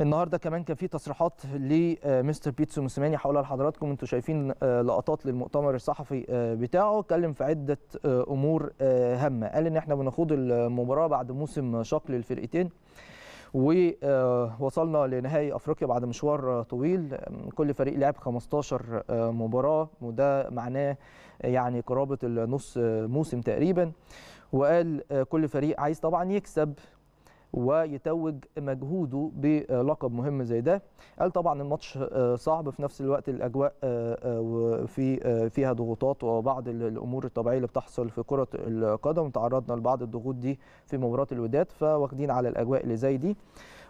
النهارده كمان كان في تصريحات لمستر آه، بيتسو موسيماني هقولها لحضراتكم انتوا شايفين آه، لقطات للمؤتمر الصحفي آه، بتاعه اتكلم في عده امور هامه قال ان احنا بنخوض المباراه بعد موسم شاق للفرقتين ووصلنا لنهائي افريقيا بعد مشوار طويل كل فريق لعب 15 مباراه وده معناه يعني قرابه النص موسم تقريبا وقال كل فريق عايز طبعا يكسب ويتوج مجهوده بلقب مهم زي ده قال طبعا الماتش آه، صعب في نفس الوقت الاجواء آه، آه، في فيها ضغوطات وبعض الامور الطبيعيه اللي بتحصل في كره القدم تعرضنا لبعض الضغوط دي في مباراه الوداد فواخدين على الاجواء اللي زي دي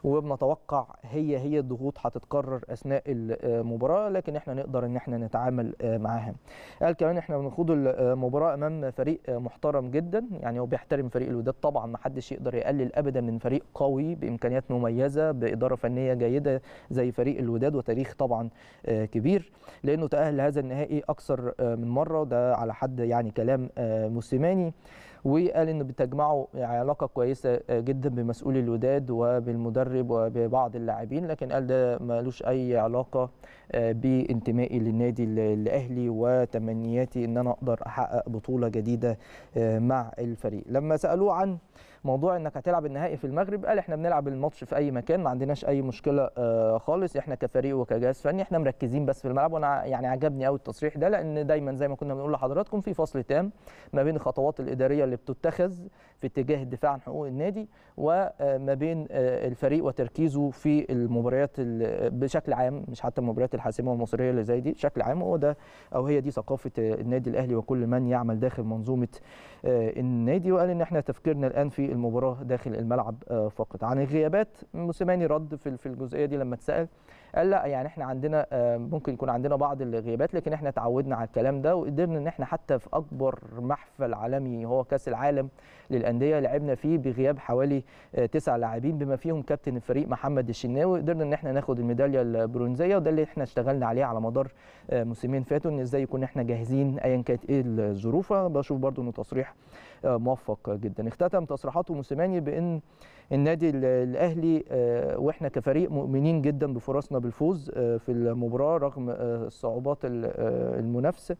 وبنتوقع هي هي الضغوط هتتكرر اثناء المباراه لكن احنا نقدر ان احنا نتعامل آه، معاها قال كمان احنا بنخوض المباراه آه، امام فريق آه، محترم جدا يعني هو بيحترم فريق الوداد طبعا ما حدش يقدر يقلل ابدا من فريق قوي بامكانيات مميزه باداره فنيه جيده زي فريق الوداد وتاريخ طبعا كبير لانه تاهل هذا النهائي اكثر من مره ده على حد يعني كلام موسيماني وقال انه بتجمعه علاقه كويسه آه، جدا بمسؤول الوداد وبالمدرب وببعض اللاعبين لكن قال ده ملوش اي علاقه آه، بانتمائي للنادي الاهلي وتمنياتي ان انا اقدر احقق بطوله جديده آه، مع الفريق لما سالوه عن موضوع انك هتلعب النهائي في المغرب قال احنا بنلعب الماتش في اي مكان ما عندناش اي مشكله آه، خالص احنا كفريق وكجهاز فني احنا مركزين بس في الملعب وانا يعني عجبني قوي التصريح ده لان دايما زي ما كنا بنقول لحضراتكم في فصل تام ما بين الخطوات الاداريه اللي بتتخذ في اتجاه الدفاع عن حقوق النادي وما آه، بين آه، الفريق وتركيزه في المباريات بشكل عام مش حتى المباريات الحاسمه والمصيريه اللي زي دي بشكل عام هو ده او هي دي ثقافه النادي الاهلي وكل من يعمل داخل منظومه النادي وقال ان احنا تفكيرنا الان في المباراه داخل الملعب آه، فقط عن الغيابات موسيماني رد في الجزئيه دي لما اتسال قال لا يعني احنا عندنا آه، ممكن يكون عندنا بعض الغيابات لكن احنا تعودنا على الكلام ده وقدرنا ان احنا حتى في اكبر محفل عالمي هو كاس العالم للانديه لعبنا فيه بغياب حوالي آه، تسع لاعبين بما فيهم كابتن الفريق محمد الشناوي قدرنا ان احنا ناخد الميداليه البرونزيه وده اللي احنا اشتغلنا عليه على مدار آه، موسمين فاتوا ان ازاي يكون احنا جاهزين ايا كانت ايه الظروف بشوف برده انه تصريح موفق جدا اختتم تصريحاته موسيماني بان النادي الاهلي واحنا كفريق مؤمنين جدا بفرصنا بالفوز آه، في المباراه رغم آه، صعوبات آه، المنافسه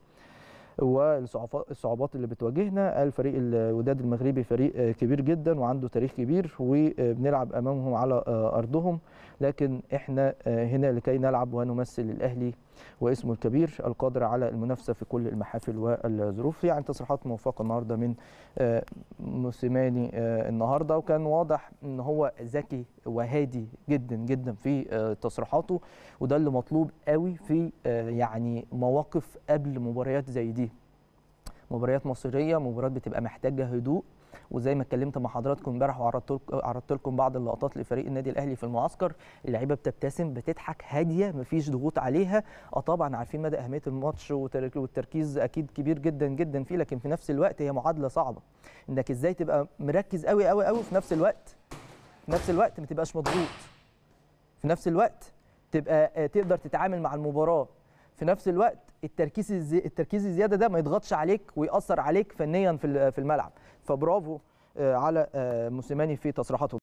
والصعوبات اللي بتواجهنا قال فريق الوداد المغربي فريق كبير جدا وعنده تاريخ كبير وبنلعب امامهم على آه، ارضهم لكن احنا آه، هنا لكي نلعب ونمثل الاهلي واسمه الكبير القادر على المنافسه في كل المحافل والظروف يعني تصريحات موفقه النهارده من آه، موسيماني النهارده وكان واضح ان هو ذكي وهادي جدا جدا في تصريحاته وده اللي مطلوب قوي في يعني مواقف قبل مباريات زي دي مباريات مصيريه مباريات بتبقى محتاجه هدوء وزي ما اتكلمت مع حضراتكم امبارح وعرضت لكم بعض اللقطات لفريق النادي الاهلي في المعسكر اللعيبه بتبتسم بتضحك هاديه مفيش ضغوط عليها اه طبعا عارفين مدى اهميه الماتش والتركيز اكيد كبير جدا جدا فيه لكن في نفس الوقت هي معادله صعبه انك ازاي تبقى مركز قوي قوي قوي في نفس الوقت في نفس الوقت ما تبقاش مضغوط في نفس الوقت تبقى آه، تقدر تتعامل مع المباراه في نفس الوقت التركيز الزي... التركيز الزياده ده ما يضغطش عليك وياثر عليك فنيا في الملعب فبرافو آه، على آه، موسيماني في تصريحاته